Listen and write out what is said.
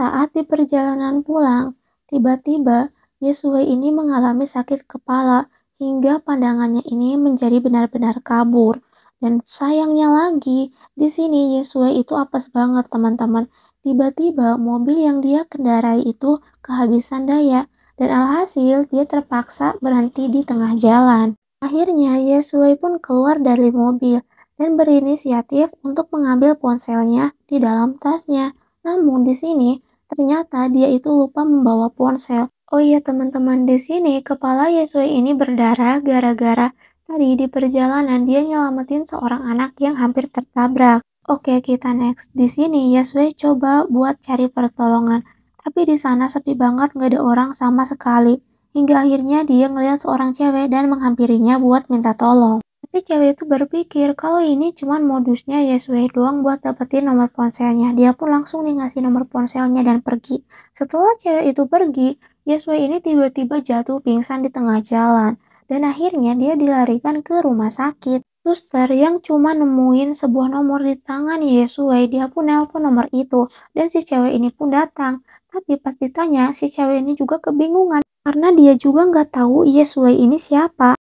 Saat di perjalanan pulang, tiba-tiba Yesue ini mengalami sakit kepala hingga pandangannya ini menjadi benar-benar kabur. Dan sayangnya lagi, di sini Yesue itu apes banget teman-teman. Tiba-tiba mobil yang dia kendarai itu kehabisan daya dan alhasil dia terpaksa berhenti di tengah jalan. Akhirnya Yesue pun keluar dari mobil dan berinisiatif untuk mengambil ponselnya di dalam tasnya. Namun di sini Ternyata dia itu lupa membawa ponsel. Oh iya teman-teman, di sini kepala Yesue ini berdarah gara-gara tadi di perjalanan dia nyelamatin seorang anak yang hampir tertabrak. Oke, kita next. Di sini Yesue coba buat cari pertolongan, tapi di sana sepi banget nggak ada orang sama sekali. Hingga akhirnya dia ngelihat seorang cewek dan menghampirinya buat minta tolong. Tapi cewek itu berpikir kalau ini cuman modusnya Yesue ya, doang buat dapetin nomor ponselnya. Dia pun langsung nih ngasih nomor ponselnya dan pergi. Setelah cewek itu pergi, Yesue ini tiba-tiba jatuh pingsan di tengah jalan. Dan akhirnya dia dilarikan ke rumah sakit. Suster yang cuma nemuin sebuah nomor di tangan Yesue, dia pun nelpon nomor itu. Dan si cewek ini pun datang. Tapi pas ditanya, si cewek ini juga kebingungan karena dia juga nggak tahu Yesue ini siapa.